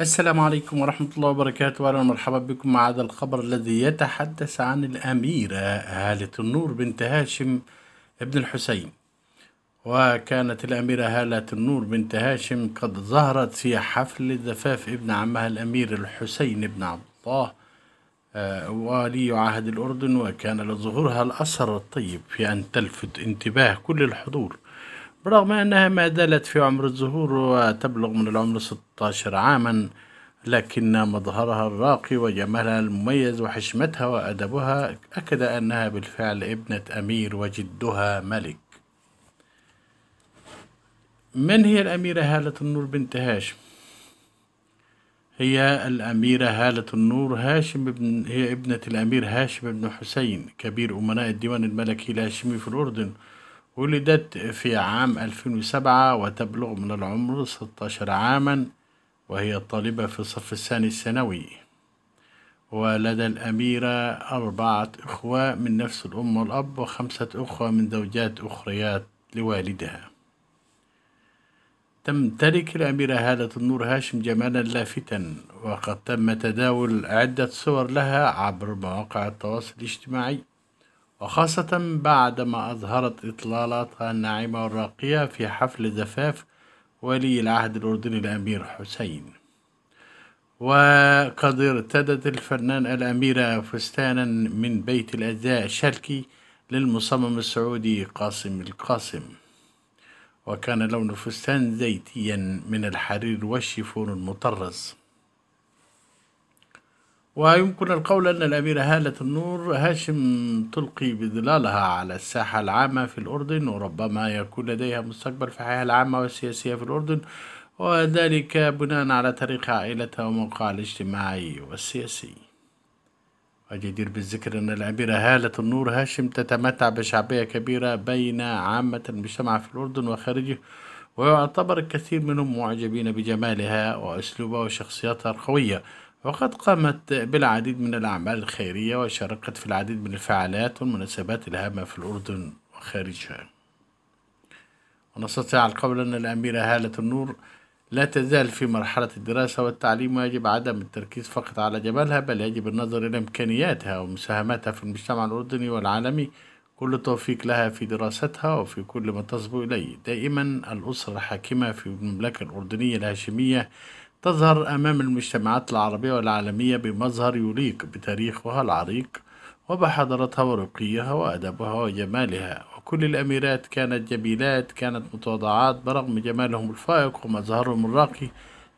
السلام عليكم ورحمة الله وبركاته وأهلا ومرحبا بكم مع هذا الخبر الذي يتحدث عن الأميرة هالة النور بنت هاشم ابن الحسين وكانت الأميرة هالة النور بنت هاشم قد ظهرت في حفل زفاف ابن عمها الأمير الحسين بن عبد الله آه، ولي عهد الأردن وكان لظهورها الأثر الطيب في أن تلفت انتباه كل الحضور برغم أنها ما زالت في عمر الزهور وتبلغ من العمر 16 عاما لكن مظهرها الراقي وجمالها المميز وحشمتها وأدبها أكد أنها بالفعل ابنة أمير وجدها ملك من هي الأميرة هالة النور بنت هاشم؟ هي الأميرة هالة النور هاشم بن هي ابنة الأمير هاشم بن حسين كبير أمناء الديوان الملكي الهاشمي في الأردن ولدت في عام 2007 وتبلغ من العمر 16 عاما وهي طالبة في الصف الثاني الثانوي ولدى الأميرة أربعة إخوة من نفس الأم والأب وخمسة أخوة من زوجات أخريات لوالدها تمتلك الأميرة هالة النور هاشم جمالا لافتا وقد تم تداول عدة صور لها عبر مواقع التواصل الاجتماعي وخاصة بعدما أظهرت إطلالاتها الناعمة والراقية في حفل زفاف ولي العهد الأردني الأمير حسين وقد ارتدت الفنان الأميرة فستانا من بيت الأزياء الشركي للمصمم السعودي قاسم القاسم وكان لون الفستان زيتيا من الحرير والشيفون المطرز ويمكن القول أن الأميرة هالة النور هاشم تلقي بظلالها على الساحة العامة في الأردن وربما يكون لديها مستقبل في الحياة العامة والسياسية في الأردن وذلك بناء على تاريخ عائلتها وموقعها الاجتماعي والسياسي وجدير بالذكر أن الأميرة هالة النور هاشم تتمتع بشعبية كبيرة بين عامة المجتمع في الأردن وخارجه ويعتبر الكثير منهم معجبين بجمالها وأسلوبها وشخصيتها القوية وقد قامت بالعديد من الأعمال الخيرية وشاركت في العديد من الفعاليات والمناسبات الهامة في الأردن وخارجها ونستطيع القول أن الأميرة هالة النور لا تزال في مرحلة الدراسة والتعليم ويجب عدم التركيز فقط على جمالها بل يجب النظر إلى إمكانياتها ومساهماتها في المجتمع الأردني والعالمي كل التوفيق لها في دراستها وفي كل ما تصبو إليه دائما الأسرة الحاكمة في المملكة الأردنية الهاشمية تظهر أمام المجتمعات العربية والعالمية بمظهر يليق بتاريخها العريق وبحضارتها ورقيها وأدبها وجمالها وكل الأميرات كانت جميلات كانت متواضعات برغم جمالهم الفائق ومظهرهم الراقي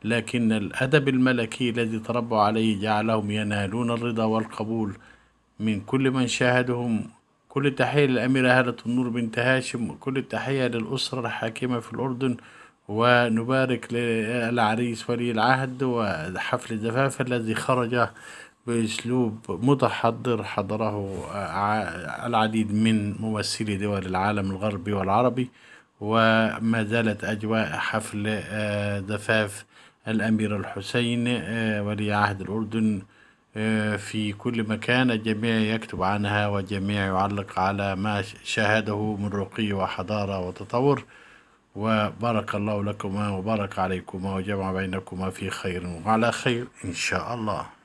لكن الأدب الملكي الذي تربوا عليه جعلهم ينالون الرضا والقبول من كل من شاهدهم كل تحية للأميرة هالة النور بنت هاشم وكل التحية للأسرة الحاكمة في الأردن ونبارك للعريس ولي العهد وحفل الزفاف الذي خرج بأسلوب متحضر حضره العديد من ممثلي دول العالم الغربي والعربي وما زالت أجواء حفل زفاف الأمير الحسين ولي عهد الأردن في كل مكان الجميع يكتب عنها والجميع يعلق على ما شاهده من رقي وحضارة وتطور وبارك الله لكما وبارك عليكما وجمع بينكما في خير وعلى خير إن شاء الله